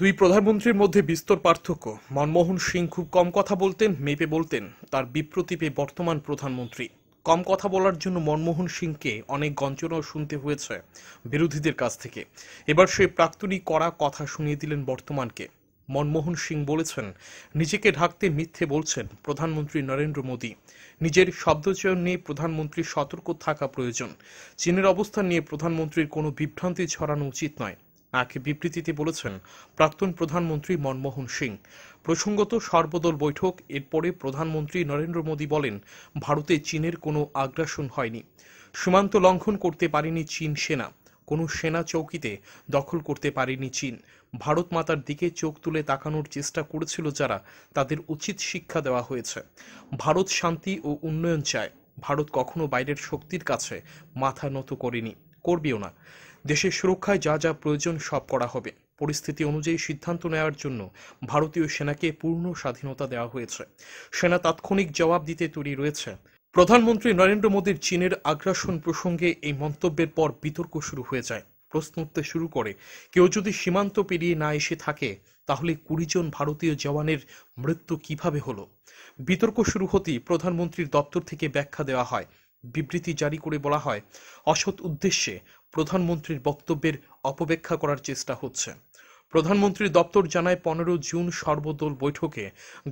দুই প্রধানমন্ত্রীর মধ্যে বিস্তর পার্থক্য মনমোহন সিং খুব কম কথা বলতেন মেপে বলতেন তার বিপ্রতীপে বর্তমান প্রধানমন্ত্রী কম কথা বলার জন্য মনমোহন সিংকে অনেক গঞ্জনাও শুনতে হয়েছে বিরোধীদের কাছ থেকে এবার সে প্রাক্তনই কড়া কথা শুনিয়ে দিলেন বর্তমানকে মনমোহন সিং বলেছেন নিজেকে ঢাকতে মিথ্যে বলছেন প্রধানমন্ত্রী নরেন্দ্র মোদী নিজের শব্দচয়ন নিয়ে প্রধানমন্ত্রী সতর্ক থাকা প্রয়োজন চীনের অবস্থান নিয়ে প্রধানমন্ত্রীর কোনো বিভ্রান্তি ছড়ানো উচিত নয় এক বিবৃতিতে বলেছেন প্রাক্তন প্রধানমন্ত্রী মনমোহন সিং প্রসঙ্গত সর্বদল বৈঠক এরপরে প্রধানমন্ত্রী নরেন্দ্র মোদী বলেন ভারতে চীনের কোনো আগ্রাসন হয়নি সীমান্ত লঙ্ঘন করতে পারেনি চীন সেনা কোনো সেনা চৌকিতে দখল করতে পারেনি চীন ভারত মাতার দিকে চোখ তুলে তাকানোর চেষ্টা করেছিল যারা তাদের উচিত শিক্ষা দেওয়া হয়েছে ভারত শান্তি ও উন্নয়ন চায় ভারত কখনো বাইরের শক্তির কাছে মাথা নত করেনি করবেও না দেশের সুরক্ষায় যা যা প্রয়োজন সব করা হবে পরিস্থিতি অনুযায়ী সিদ্ধান্ত নেওয়ার জন্য ভারতীয় সেনাকে পূর্ণ স্বাধীনতা দেওয়া হয়েছে সেনা তাৎক্ষণিক জবাব দিতে তৈরি রয়েছে প্রধানমন্ত্রী নরেন্দ্র মোদীর চীনের আগ্রাসন প্রসঙ্গে এই মন্তব্যের পর বিতর্ক শুরু হয়ে যায় প্রশ্ন উঠতে শুরু করে কেউ যদি সীমান্ত পেরিয়ে না এসে থাকে তাহলে কুড়ি জন ভারতীয় জওয়ানের মৃত্যু কিভাবে হলো বিতর্ক শুরু হতেই প্রধানমন্ত্রীর দপ্তর থেকে ব্যাখ্যা দেওয়া হয় বিবৃতি জারি করে বলা হয় অসৎ উদ্দেশ্যে প্রধানমন্ত্রীর বক্তব্যের অপব্যাখ্যা করার চেষ্টা হচ্ছে প্রধানমন্ত্রীর দপ্তর জানায় পনেরো জুন সর্বদল বৈঠকে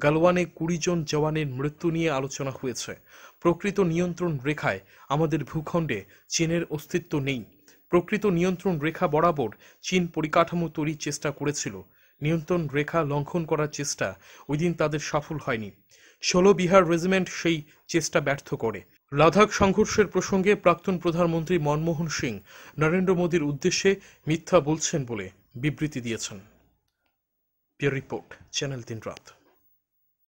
গালওয়ানে কুড়ি জন জওয়ানের মৃত্যু নিয়ে আলোচনা হয়েছে প্রকৃত নিয়ন্ত্রণ রেখায় আমাদের ভূখণ্ডে চীনের অস্তিত্ব নেই প্রকৃত নিয়ন্ত্রণ রেখা বরাবর চীন পরিকাঠামো তৈরির চেষ্টা করেছিল নিয়ন্ত্রণ রেখা লঙ্ঘন করার চেষ্টা ওই তাদের সফল হয়নি ষোলো বিহার রেজিমেন্ট সেই চেষ্টা ব্যর্থ করে লাদাখ সংঘর্ষের প্রসঙ্গে প্রাক্তন প্রধানমন্ত্রী মনমোহন সিং নরেন্দ্র মোদীর উদ্দেশ্যে মিথ্যা বলছেন বলে বিবৃতি দিয়েছেন রিপোর্ট চ্যানেল তিন রাত